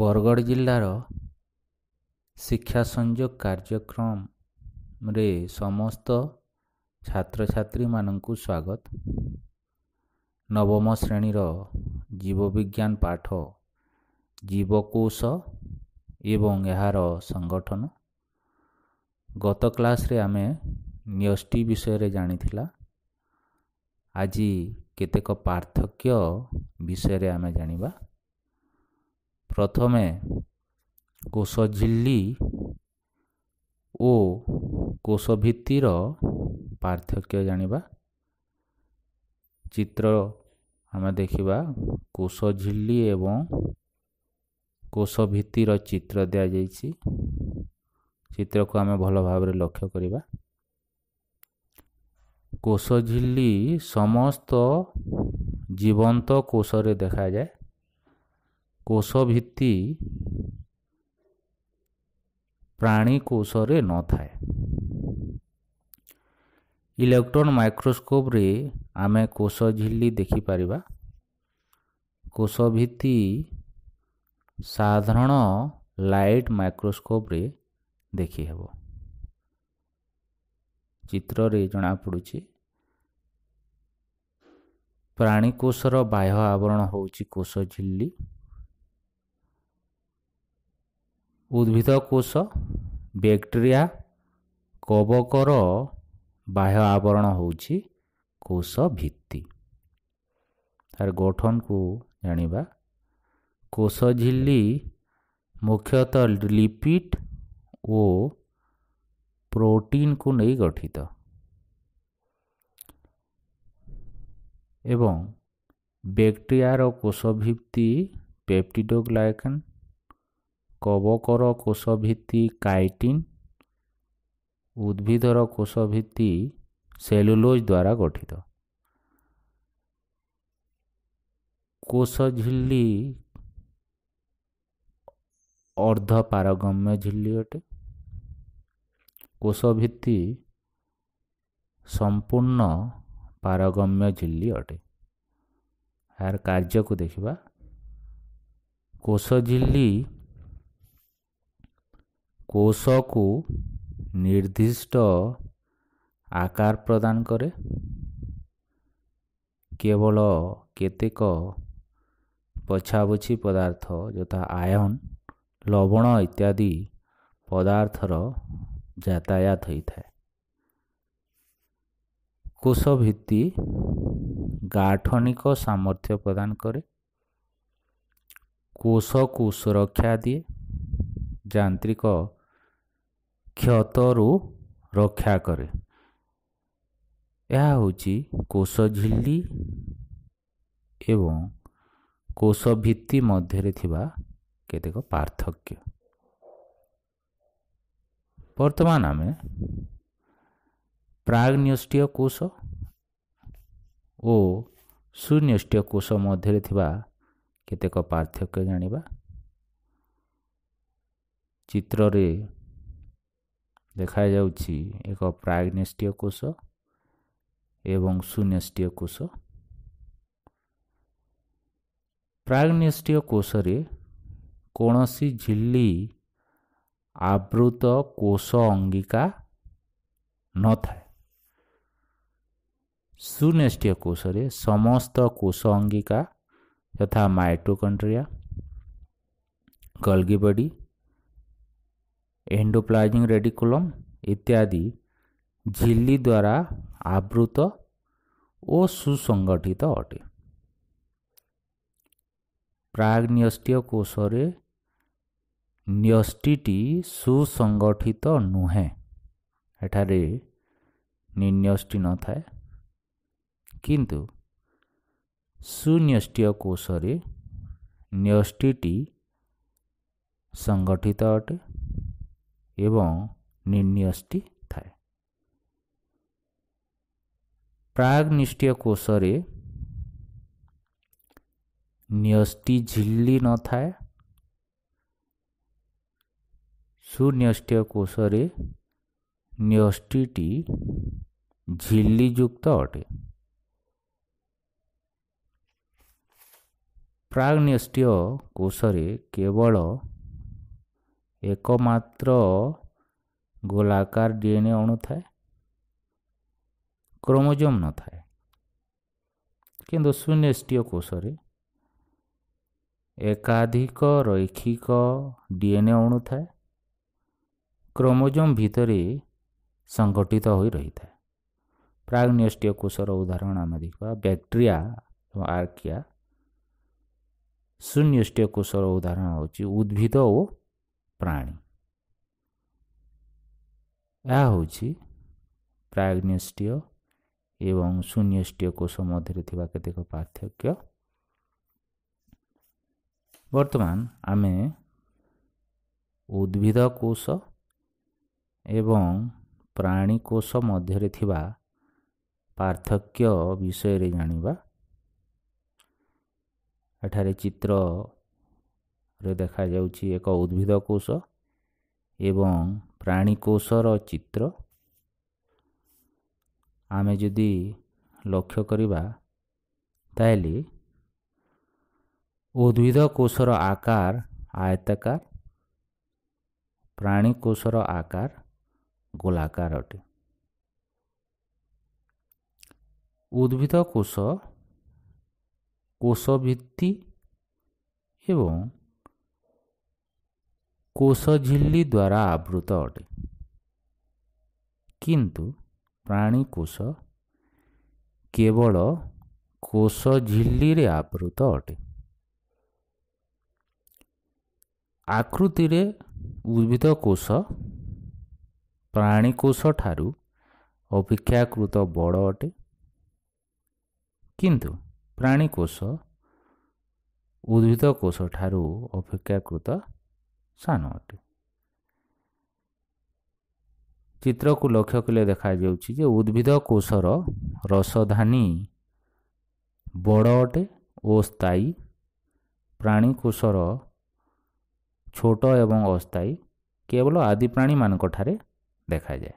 ବରଗଡ଼ ଜିଲ୍ଲାର ଶିକ୍ଷା ସଂଯୋଗ କାର୍ଯ୍ୟକ୍ରମରେ ସମସ୍ତ ଛାତ୍ରଛାତ୍ରୀମାନଙ୍କୁ ସ୍ୱାଗତ ନବମ ଶ୍ରେଣୀର ଜୀବବିଜ୍ଞାନ ପାଠ ଜୀବକୋଷ ଏବଂ ଏହାର ସଂଗଠନ ଗତ କ୍ଲାସ୍ରେ ଆମେ ନ୍ୟଷ୍ଟି ବିଷୟରେ ଜାଣିଥିଲା ଆଜି କେତେକ ପାର୍ଥକ୍ୟ ବିଷୟରେ ଆମେ ଜାଣିବା প্রথমে কোষঝিল্লি ଓ କୋଷ ଭିତ୍ତିର ପାର୍ଥକ୍ୟ ଜାଣିବା ଚିତ୍ର ଆମେ ଦେଖିବା କୋଷ ଝିଲ୍ଲି ଏବଂ କୋଷ ଭିତ୍ତିର ଚିତ୍ର ଦିଆଯାଇଛି ଚିତ୍ରକୁ ଆମେ ଭଲ ଭାବରେ ଲକ୍ଷ୍ୟ କରିବା କୋଷ ଝିଲ୍ଲି ସମସ୍ତ ଜୀବନ୍ତ କୋଷରେ ଦେଖାଯାଏ কোষভিত্তি প্রাণী কোষরে নথায় ইলেকট্রন মাইক্রোস্কোপরে ଆମେ କୋଷ ଝିଲ୍ଲି ଦେଖିପାରିବା କୋଷ ଭିତ୍ତି ସାଧାରଣ ଲାଇଟ୍ ମାଇକ୍ରୋସ୍କୋପରେ ଦେଖିହେବ ଚିତ୍ରରେ ଜଣାପଡ଼ୁଛି ପ୍ରାଣୀ କୋଷର ବାହ୍ୟ ଆବରଣ ହେଉଛି କୋଷ ଝିଲ୍ଲି ଉଦ୍ଭିଦ କୋଷ ବ୍ୟାକ୍ଟେରିଆ କବକର ବାହ୍ୟ ଆବରଣ ହେଉଛି କୋଷ ଭିତ୍ତି ତାର ଗଠନକୁ ଜାଣିବା କୋଷ ଝିଲ୍ଲି ମୁଖ୍ୟତଃ ଲିପିଡ୍ ଓ ପ୍ରୋଟିନ୍କୁ ନେଇ ଗଠିତ ଏବଂ ବ୍ୟାକ୍ଟେରିଆର କୋଷ ଭିତ୍ତି ପେପ୍ଟିଡୋଗ୍ଲାଇକାନ୍ কবকর কোষভিত্তি কাইটিন উদ্ভিদর কোষভিত্তি সেলুলোজ দ্বারা গঠিত কোষঝিল্লি অর্ধ পারগম্য ঝিল্লি অটে কোষভিত্তি সম্পূর্ণ পারগম্য ঝিল্লি অটে আর কার্যকু দেখিবা কোষঝিল্লি କୋଷକୁ ନିର୍ଦ୍ଦିଷ୍ଟ ଆକାର ପ୍ରଦାନ କରେ କେବଳ କେତେକ ପଛାବୁଛି ପଦାର୍ଥ ଯଥା ଆୟନ ଲବଣ ଇତ୍ୟାଦି ପଦାର୍ଥର ଯାତାୟାତ ହୋଇଥାଏ କୋଷ ଭିତ୍ତି ଗାଠନିକ ସାମର୍ଥ୍ୟ ପ୍ରଦାନ କରେ କୋଷକୁ ସୁରକ୍ଷା ଦିଏ ଯାନ୍ତ୍ରିକ କ୍ଷତରୁ ରକ୍ଷା କରେ ଏହା ହେଉଛି କୋଷ ଝିଲ୍ଲି ଏବଂ କୋଷ ଭିତ୍ତି ମଧ୍ୟରେ ଥିବା କେତେକ ପାର୍ଥକ୍ୟ ବର୍ତ୍ତମାନ ଆମେ ପ୍ରାଗ୍ନ୍ୟଷ୍ଟିୟ କୋଷ ଓ ସୁନ୍ୟଷ୍ଟିୟ କୋଷ ମଧ୍ୟରେ ଥିବା କେତେକ ପାର୍ଥକ୍ୟ ଜାଣିବା ଚିତ୍ରରେ ଦେଖାଯାଉଛି ଏକ ପ୍ରାଗନେଷ୍ଟୀୟ କୋଷ ଏବଂ ସୁନେଷ୍ଟୀୟ କୋଷ ପ୍ରାଗନେଷ୍ଟୀୟ କୋଷରେ କୌଣସି ଝିଲ୍ଲି ଆବୃତ କୋଷ ଅଙ୍ଗିକା ନଥାଏ ସୁନେଷ୍ଟୀୟ କୋଷରେ ସମସ୍ତ କୋଷ ଅଙ୍ଗିକା ଯଥା ମାଇଟୋକଣ୍ଡ୍ରିଆ ଗଲ୍ଗିବଡ଼ି ଏଣ୍ଡୋପ୍ଲାଜିଂ ରେଡିକୁଲମ୍ ଇତ୍ୟାଦି ଝିଲି ଦ୍ୱାରା ଆବୃତ ଓ ସୁସଂଗଠିତ ଅଟେ ପ୍ରାଗ୍ନିଷ୍ଟୀୟ କୋଷରେ ନ୍ୟଷ୍ଟିଟି ସୁସଂଗଠିତ ନୁହେଁ ଏଠାରେ ନିନ୍ୟଷ୍ଟି ନଥାଏ କିନ୍ତୁ ସୁନ୍ୟଷ୍ଟୀୟ କୋଷରେ ନ୍ୟଷ୍ଟିଟି ସଂଗଠିତ ଅଟେ ଏବଂ ନିର୍ଣ୍ଣିୟଷ୍ଟି ଥାଏ ପ୍ରାଗ୍ନିଷ୍ଠୀୟ କୋଷରେ ନ୍ୟଷ୍ଟି ଝିଲ୍ଲି ନଥାଏ ସୁନ୍ୟଷ୍ଟିୟ କୋଷରେ ନ୍ୟଷ୍ଟିଟି ଝିଲ୍ଲିଯୁକ୍ତ ଅଟେ ପ୍ରାଗ୍ନ୍ୟଷ୍ଟିୟ କୋଷରେ କେବଳ एकम्र गोलाकार डीएनए अणु थाए क्रोमोजोम न थाए कि सुनिश्चित कोष एकाधिक रैखिक डीएनए अणु थाए क्रोमोजोम भितरे संगठित हो रही था प्राग्नेष्ट कोषर उदाहरण आम देखा बैक्टेरिया आर्किया सुनिष्ट कोषर उदाहरण हूँ उद्भिद और ପ୍ରାଣୀ ଏହା ହେଉଛି ପ୍ରାଗ୍ନେଷ୍ଟୀୟ ଏବଂ ଶୂନ୍ୟଷ୍ଟୀୟ କୋଷ ମଧ୍ୟରେ ଥିବା କେତେକ ପାର୍ଥକ୍ୟ ବର୍ତ୍ତମାନ ଆମେ ଉଦ୍ଭିଦ କୋଷ ଏବଂ ପ୍ରାଣୀ କୋଷ ମଧ୍ୟରେ ଥିବା ପାର୍ଥକ୍ୟ ବିଷୟରେ ଜାଣିବା ଏଠାରେ ଚିତ୍ର ରେ ଦେଖାଯାଉଛି ଏକ ଉଦ୍ଭିଦ କୋଷ ଏବଂ ପ୍ରାଣୀ କୋଷର ଚିତ୍ର ଆମେ ଯଦି ଲକ୍ଷ୍ୟ କରିବା ତାହେଲେ ଉଦ୍ଭିଦ କୋଷର ଆକାର ଆୟତାକାର ପ୍ରାଣୀ କୋଷର ଆକାର ଗୋଲାକାର ଅଟେ ଉଦ୍ଭିଦ କୋଷ କୋଷ ଭିତ୍ତି ଏବଂ କୋଷଝିଲି ଦ୍ୱାରା ଆବୃତ ଅଟେ କିନ୍ତୁ ପ୍ରାଣୀ କୋଷ କେବଳ କୋଷଝିଲିରେ ଆବୃତ ଅଟେ ଆକୃତିରେ ଉଦ୍ଭିଦ କୋଷ ପ୍ରାଣୀକୋଷଠାରୁ ଅପେକ୍ଷାକୃତ ବଡ଼ ଅଟେ କିନ୍ତୁ ପ୍ରାଣୀକୋଷ ଉଦ୍ଭିଦ କୋଷଠାରୁ ଅପେକ୍ଷାକୃତ ସାନ ଅଟେ ଚିତ୍ରକୁ ଲକ୍ଷ୍ୟ କଲେ ଦେଖାଯାଉଛି ଯେ ଉଦ୍ଭିଦ କୋଷର ରସଧାନୀ ବଡ଼ ଅଟେ ଓ ସ୍ଥାୟୀ ପ୍ରାଣୀ କୋଷର ଛୋଟ ଏବଂ ଅସ୍ଥାୟୀ କେବଳ ଆଦି ପ୍ରାଣୀମାନଙ୍କଠାରେ ଦେଖାଯାଏ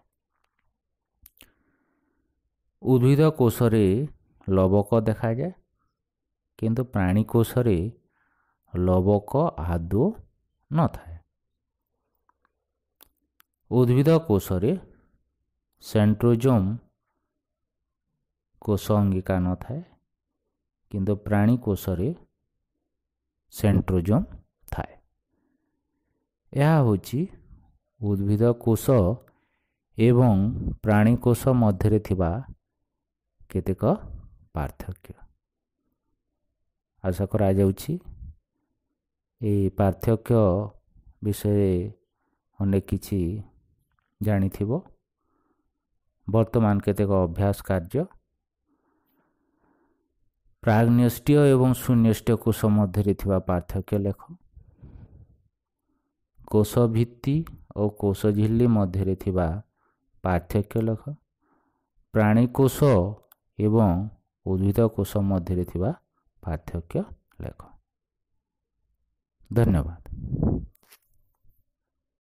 ଉଦ୍ଭିଦ କୋଷରେ ଲବକ ଦେଖାଯାଏ କିନ୍ତୁ ପ୍ରାଣୀ କୋଷରେ ଲବକ ଆଦୌ ନଥାଏ ଉଦ୍ଭିଦ କୋଷରେ ସେଣ୍ଟ୍ରୋଜୋମ୍ କୋଷ ଅଙ୍ଗିକା ନଥାଏ କିନ୍ତୁ ପ୍ରାଣୀ କୋଷରେ ସେଣ୍ଟ୍ରୋଜୋମ୍ ଥାଏ ଏହା ହେଉଛି ଉଦ୍ଭିଦ କୋଷ ଏବଂ ପ୍ରାଣୀ କୋଷ ମଧ୍ୟରେ ଥିବା କେତେକ ପାର୍ଥକ୍ୟ ଆଶା କରାଯାଉଛି ଏହି ପାର୍ଥକ୍ୟ ବିଷୟରେ ଅନେକ କିଛି ଜାଣିଥିବ ବର୍ତ୍ତମାନ କେତେକ ଅଭ୍ୟାସ କାର୍ଯ୍ୟ ପ୍ରାଗନ୍ୟଷ୍ଟୀୟ ଏବଂ ସୁନ୍ୟଷ୍ଟୀୟ କୋଷ ମଧ୍ୟରେ ଥିବା ପାର୍ଥକ୍ୟ ଲେଖ କୋଷ ଭିତ୍ତି ଓ କୋଷ ଝିଲ୍ଲୀ ମଧ୍ୟରେ ଥିବା ପାର୍ଥକ୍ୟ ଲେଖ ପ୍ରାଣୀ କୋଷ ଏବଂ ଉଦ୍ଭିଦ କୋଷ ମଧ୍ୟରେ ଥିବା ପାର୍ଥକ୍ୟ ଲେଖ धन्यवाद